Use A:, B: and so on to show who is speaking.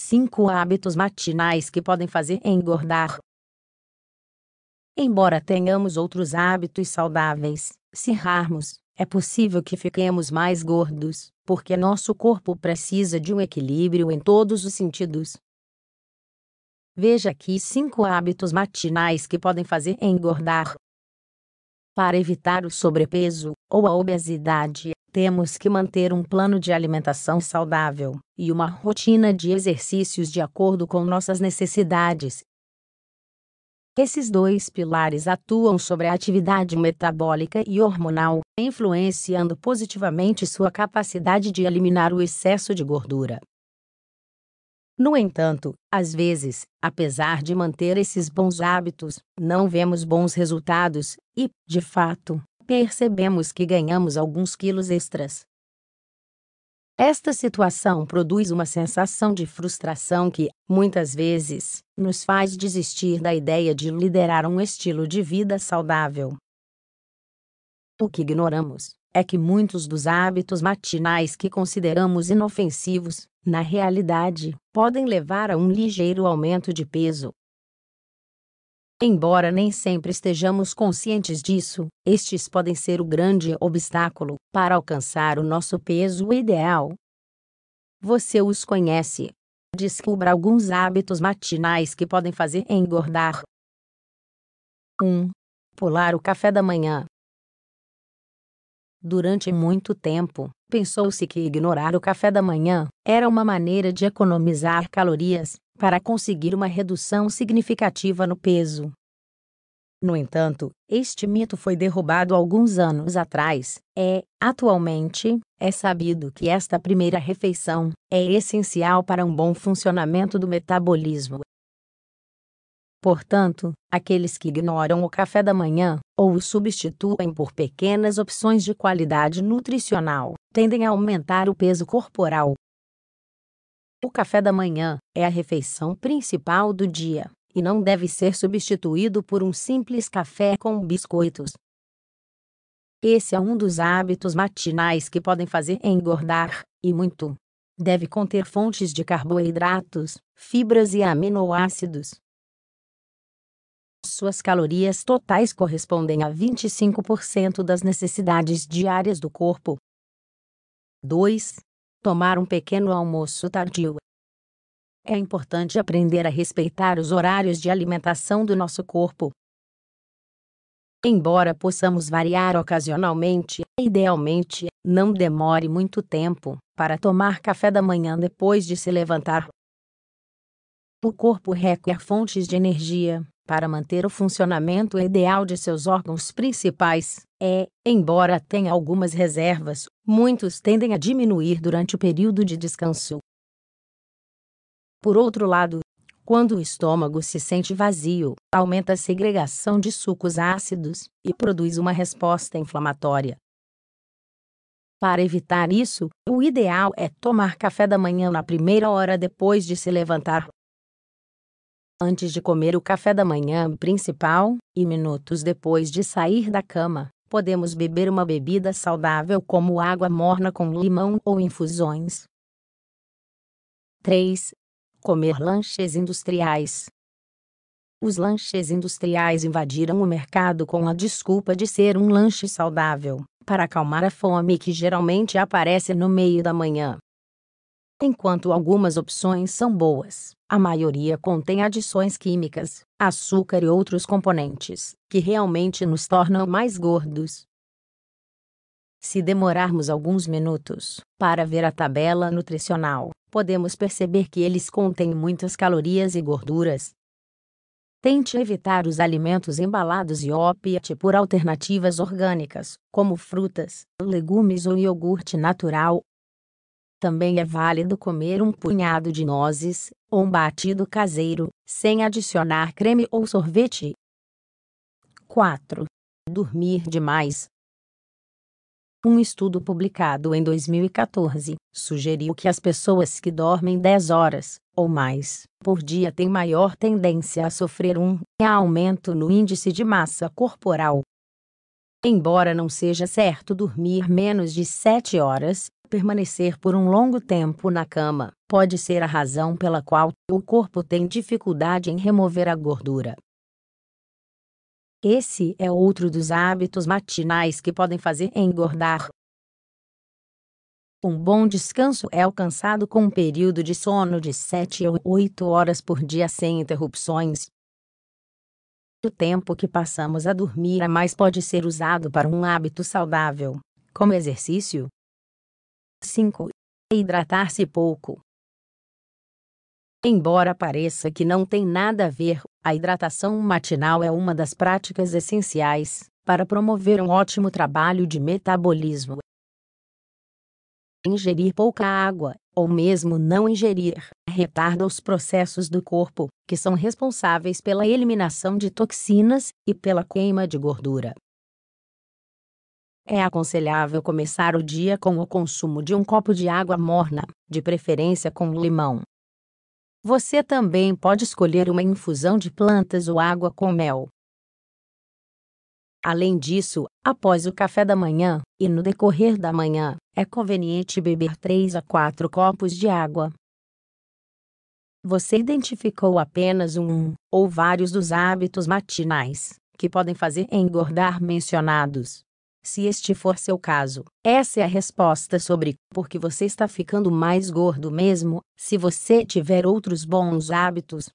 A: 5 hábitos matinais que podem fazer engordar. Embora tenhamos outros hábitos saudáveis, se rarmos, é possível que fiquemos mais gordos, porque nosso corpo precisa de um equilíbrio em todos os sentidos. Veja aqui 5 hábitos matinais que podem fazer engordar. Para evitar o sobrepeso ou a obesidade, temos que manter um plano de alimentação saudável e uma rotina de exercícios de acordo com nossas necessidades. Esses dois pilares atuam sobre a atividade metabólica e hormonal, influenciando positivamente sua capacidade de eliminar o excesso de gordura. No entanto, às vezes, apesar de manter esses bons hábitos, não vemos bons resultados e, de fato, percebemos que ganhamos alguns quilos extras. Esta situação produz uma sensação de frustração que, muitas vezes, nos faz desistir da ideia de liderar um estilo de vida saudável. O que ignoramos é que muitos dos hábitos matinais que consideramos inofensivos, na realidade, podem levar a um ligeiro aumento de peso, Embora nem sempre estejamos conscientes disso, estes podem ser o grande obstáculo para alcançar o nosso peso ideal. Você os conhece. Descubra alguns hábitos matinais que podem fazer engordar. 1. Pular o café da manhã. Durante muito tempo, pensou-se que ignorar o café da manhã era uma maneira de economizar calorias, para conseguir uma redução significativa no peso. No entanto, este mito foi derrubado alguns anos atrás. É, atualmente, é sabido que esta primeira refeição é essencial para um bom funcionamento do metabolismo. Portanto, aqueles que ignoram o café da manhã ou o substituem por pequenas opções de qualidade nutricional tendem a aumentar o peso corporal, o café da manhã é a refeição principal do dia e não deve ser substituído por um simples café com biscoitos. Esse é um dos hábitos matinais que podem fazer engordar, e muito. Deve conter fontes de carboidratos, fibras e aminoácidos. Suas calorias totais correspondem a 25% das necessidades diárias do corpo. 2. Tomar um pequeno almoço tardio. É importante aprender a respeitar os horários de alimentação do nosso corpo. Embora possamos variar ocasionalmente, idealmente, não demore muito tempo para tomar café da manhã depois de se levantar. O corpo requer fontes de energia, para manter o funcionamento ideal de seus órgãos principais, é, embora tenha algumas reservas, muitos tendem a diminuir durante o período de descanso. Por outro lado, quando o estômago se sente vazio, aumenta a segregação de sucos ácidos e produz uma resposta inflamatória. Para evitar isso, o ideal é tomar café da manhã na primeira hora depois de se levantar antes de comer o café da manhã principal e minutos depois de sair da cama, podemos beber uma bebida saudável como água morna com limão ou infusões. 3. Comer lanches industriais. Os lanches industriais invadiram o mercado com a desculpa de ser um lanche saudável, para acalmar a fome que geralmente aparece no meio da manhã enquanto algumas opções são boas. A maioria contém adições químicas, açúcar e outros componentes, que realmente nos tornam mais gordos. Se demorarmos alguns minutos para ver a tabela nutricional, podemos perceber que eles contêm muitas calorias e gorduras. Tente evitar os alimentos embalados e opte por alternativas orgânicas, como frutas, legumes ou iogurte natural, também é válido comer um punhado de nozes, ou um batido caseiro, sem adicionar creme ou sorvete. 4. Dormir demais. Um estudo publicado em 2014 sugeriu que as pessoas que dormem 10 horas ou mais por dia têm maior tendência a sofrer um aumento no índice de massa corporal. Embora não seja certo dormir menos de 7 horas, Permanecer por um longo tempo na cama pode ser a razão pela qual o corpo tem dificuldade em remover a gordura. Esse é outro dos hábitos matinais que podem fazer engordar. Um bom descanso é alcançado com um período de sono de 7 ou 8 horas por dia sem interrupções. O tempo que passamos a dormir a mais pode ser usado para um hábito saudável, como exercício, 5. É hidratar-se pouco. Embora pareça que não tem nada a ver, a hidratação matinal é uma das práticas essenciais para promover um ótimo trabalho de metabolismo. Ingerir pouca água, ou mesmo não ingerir, retarda os processos do corpo, que são responsáveis pela eliminação de toxinas e pela queima de gordura. É aconselhável começar o dia com o consumo de um copo de água morna, de preferência com limão. Você também pode escolher uma infusão de plantas ou água com mel. Além disso, após o café da manhã e no decorrer da manhã, é conveniente beber 3 a 4 copos de água. Você identificou apenas um ou vários dos hábitos matinais que podem fazer engordar mencionados. Se este for seu caso, essa é a resposta sobre por que você está ficando mais gordo mesmo. Se você tiver outros bons hábitos,